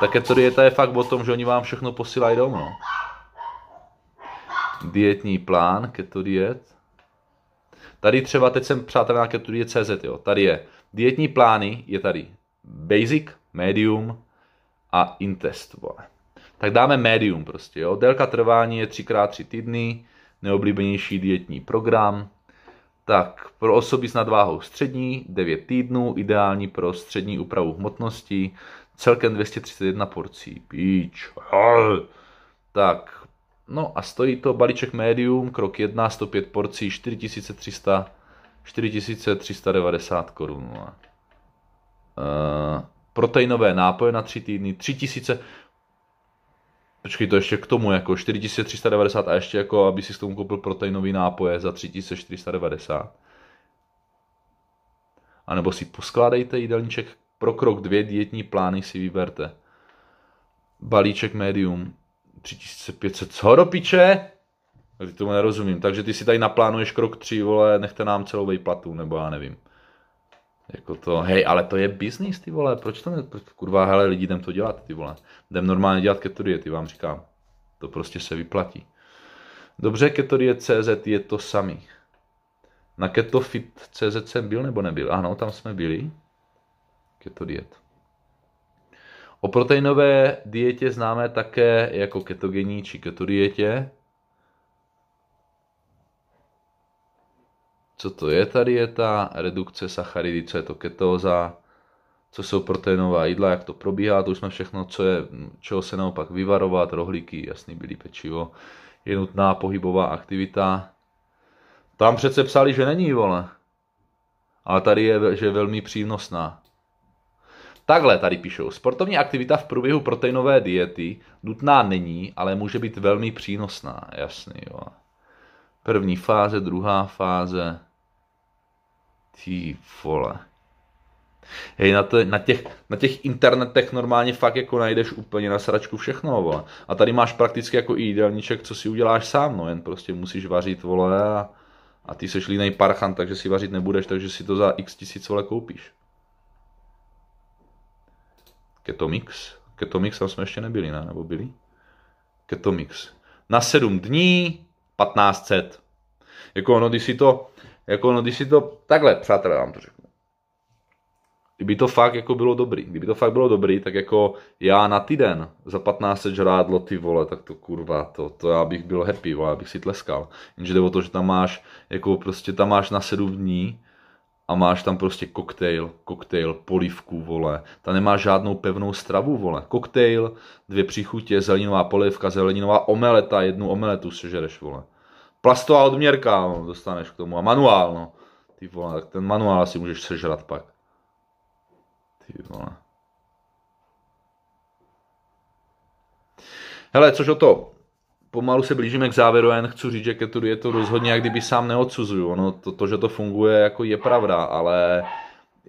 Ta ketorieta je fakt o tom, že oni vám všechno posílají domů. No. Dietní plán, ketodiet. Tady třeba, teď jsem přátel na ketodiet.cz, jo. Tady je. Dietní plány je tady. Basic, medium a intest. Vole. Tak dáme medium prostě, jo. Délka trvání je 3x3 týdny, neoblíbenější dietní program, tak pro osoby s nadváhou střední 9 týdnů, ideální pro střední úpravu hmotnosti, celkem 231 porcí. Píč. Tak, no a stojí to balíček médium, krok 1, 105 porcí, 4300, 4390 korun. Uh, proteinové nápoje na 3 týdny, 3000, Počkej, to ještě k tomu, jako 4390 a ještě jako, aby si k tomu koupil proteinový nápoje za 3490. A nebo si poskládejte jídelníček pro krok dvě dietní plány si vyberte. Balíček medium 3500. Co do piče? Ty tomu nerozumím. Takže ty si tady naplánuješ krok 3, vole, nechte nám celou vejplatu, nebo já nevím. Jako to, hej, ale to je business, ty vole, proč to ne, proč, kurva, hele, lidi, jdem to dělat, ty vole. Jdem normálně dělat keto diety, vám říkám. To prostě se vyplatí. Dobře, keto CZ je to samý. Na CZ jsem byl nebo nebyl? Ano, tam jsme byli. Keto diet. O proteinové dietě známe také jako ketogenní či ketodietě. co to je ta dieta, redukce sacharidy, co je to ketóza, co jsou proteinová jídla, jak to probíhá, to už jsme všechno, co je, čeho se naopak vyvarovat, rohlíky, jasný byli pečivo, je nutná pohybová aktivita. Tam přece psali, že není, vole. Ale tady je, že je velmi přínosná. Takhle tady píšou. Sportovní aktivita v průběhu proteinové diety nutná není, ale může být velmi přínosná. Jasný, jo. První fáze, druhá fáze. Ty vole. Hej, na, te, na, těch, na těch internetech normálně fakt jako najdeš úplně na sračku všechno, vole. A tady máš prakticky jako i jídelníček, co si uděláš sám, no jen prostě musíš vařit, vole, a, a ty seš línej parchan, takže si vařit nebudeš, takže si to za x tisíc, vole, koupíš. Ketomix? Ketomix tam jsme ještě nebyli, ne? Nebo byli? Ketomix. Na 7 dní 1500. Jako ono, když si to, jako, no, když si to, takhle, přátelé, vám to řeknu. Kdyby to fakt jako bylo dobrý, kdyby to fakt bylo dobrý, tak jako já na týden za 15 žrádlo ty vole, tak to kurva, to, to já bych byl happy, vole, já bych si tleskal. Jenže jde o to, že tam máš, jako prostě tam máš na 7 dní, a máš tam prostě koktejl, koktejl, polivku, vole. Ta nemá žádnou pevnou stravu, vole. Koktejl, dvě příchutě, zeleninová polivka, zeleninová omeleta, jednu omeletu sežereš, vole plastová odměrka, no, dostaneš k tomu. A manuál, no. Ty vole, tak ten manuál si můžeš sežrat pak. Ty vole. Hele, což o to, pomalu se blížíme k závěru, jen chci říct, že Keturu je to rozhodně, jak kdyby sám neodsuzuju. Ono, to, to, že to funguje, jako je pravda, ale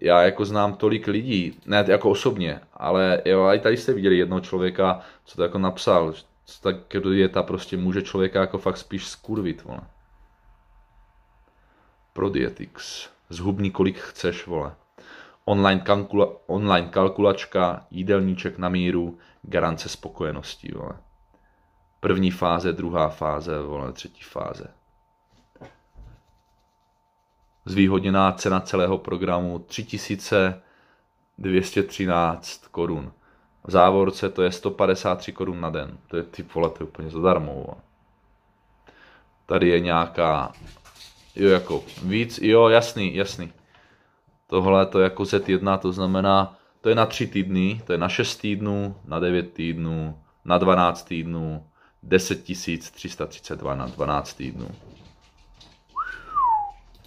já jako znám tolik lidí, ne jako osobně, ale jo, i tady jste viděli jednoho člověka, co to jako napsal, tak dieta prostě může člověka jako fakt spíš skurvit, vole. Pro dietix. Zhubni kolik chceš, vole. Online, kalkula, online kalkulačka, jídelníček na míru, garance spokojenosti, vole. První fáze, druhá fáze, vole, třetí fáze. Zvýhodněná cena celého programu 3213 korun v závorce to je 153 korun na den. To je ty vole, to je úplně zadarmo. Tady je nějaká, jo jako víc, jo jasný, jasný. Tohle to je jako Z1, to znamená, to je na 3 týdny, to je na 6 týdnů, na 9 týdnů, na 12 týdnů, 10 332 na 12 týdnů.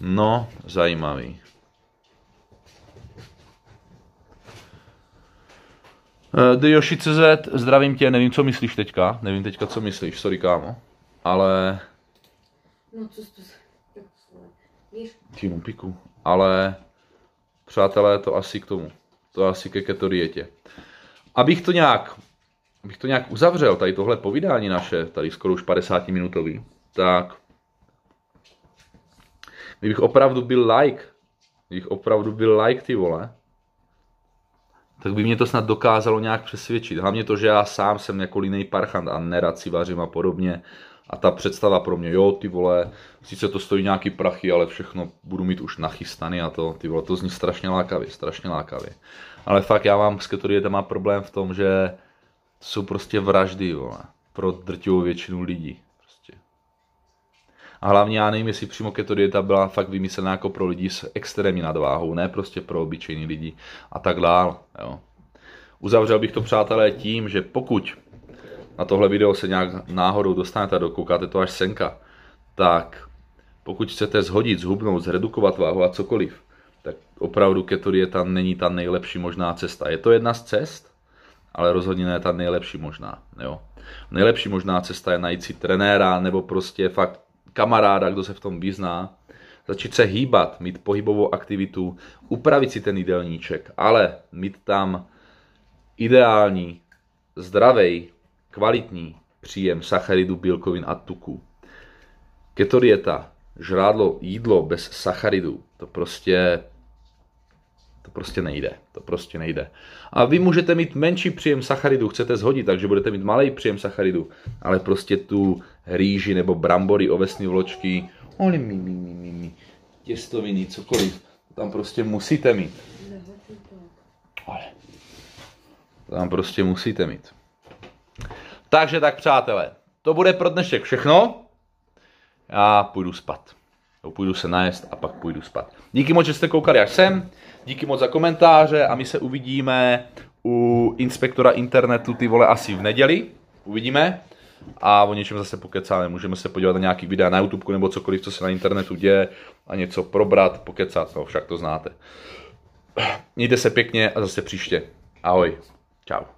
No, zajímavý. Eh, The Yoshi CZ, zdravím tě, nevím, co myslíš teďka, nevím teďka, co myslíš, sorry kámo, ale... No, co jsi Tímu piku, ale přátelé, to asi k tomu, to asi ke keto dietě. Abych to nějak, abych to nějak uzavřel, tady tohle povídání naše, tady skoro už 50 minutový, tak kdybych opravdu byl like, kdybych opravdu byl like ty vole, tak by mě to snad dokázalo nějak přesvědčit. Hlavně to, že já sám jsem jako linej parchant a nerad si vařím a podobně. A ta představa pro mě, jo, ty vole, sice to stojí nějaký prachy, ale všechno budu mít už nachystany a to, ty vole, to zní strašně lákavě, strašně lákavě. Ale fakt já mám s má problém v tom, že jsou prostě vraždy, vole, pro drtivou většinu lidí. A hlavně já nevím, jestli přímo keto dieta byla fakt vymyslená jako pro lidi s extrémní nadváhou, ne prostě pro obyčejný lidi a tak dál. Jo. Uzavřel bych to, přátelé, tím, že pokud na tohle video se nějak náhodou dostanete a dokoukáte to až senka, tak pokud chcete zhodit, zhubnout, zredukovat váhu a cokoliv, tak opravdu keto dieta není ta nejlepší možná cesta. Je to jedna z cest, ale rozhodně ne ta nejlepší možná. Jo. Nejlepší možná cesta je najít si trenéra nebo prostě fakt kamaráda, kdo se v tom vyzná, začít se hýbat, mít pohybovou aktivitu, upravit si ten jídelníček, ale mít tam ideální, zdravý, kvalitní příjem sacharidů, bílkovin a tuků. Ketodieta, žrádlo, jídlo bez sacharidů, to prostě to prostě nejde, to prostě nejde. A vy můžete mít menší příjem sacharidu, chcete zhodit, takže budete mít malý příjem sacharidu, ale prostě tu rýži nebo brambory, ovesní vločky, oni mi, mi, mi, mi, mi, těstoviny, cokoliv, tam prostě musíte mít. Ale tam prostě musíte mít. Takže tak, přátelé, to bude pro dnešek všechno. Já půjdu spat půjdu se najest a pak půjdu spát. Díky moc, že jste koukali až sem, díky moc za komentáře a my se uvidíme u inspektora internetu ty vole asi v neděli. Uvidíme a o něčem zase pokecáme. Můžeme se podívat na nějaký videa na YouTube nebo cokoliv, co se na internetu děje a něco probrat, pokecat, no však to znáte. Mějte se pěkně a zase příště. Ahoj. ciao.